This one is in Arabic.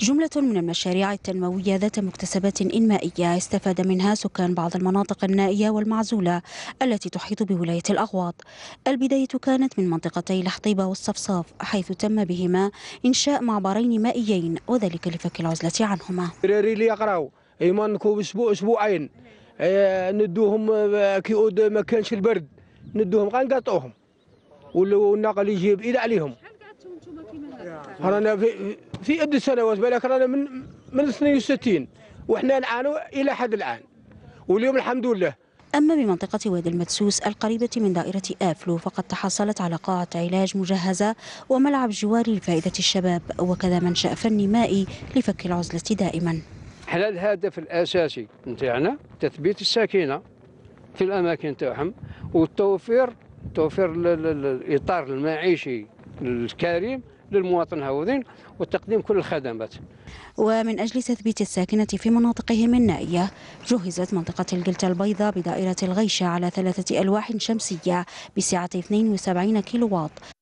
جملة من المشاريع التنموية ذات مكتسبات إنمائية استفاد منها سكان بعض المناطق النائية والمعزولة التي تحيط بولاية الأغواط البداية كانت من منطقتي الحطيبة والصفصاف حيث تم بهما إنشاء معبرين مائيين وذلك لفك العزلة عنهما اللي يقراو يمانكو أسبوع أسبوعين إيه، ندوهم آه، كيود ما كانش البرد ندوهم غنقطعوهم والنقل يجيب إيد عليهم رانا في في عدة سنوات بالك رانا من من 62 وحنا نعانوا الى حد الان واليوم الحمد لله أما بمنطقة وادي المدسوس القريبة من دائرة آفلو فقد تحصلت على قاعة علاج مجهزة وملعب جواري لفائدة الشباب وكذا منشأ فني مائي لفك العزلة دائما حنا الهدف الأساسي نتاعنا تثبيت السكينة في الأماكن تاعهم والتوفير توفير الإطار المعيشي الكريم للمواطن هاوذين وتقديم كل الخدمات ومن أجل تثبيت الساكنة في مناطقهم النائية جهزت منطقة الجلتة البيضاء بدائرة الغيشة على ثلاثة ألواح شمسية بسعة 72 واط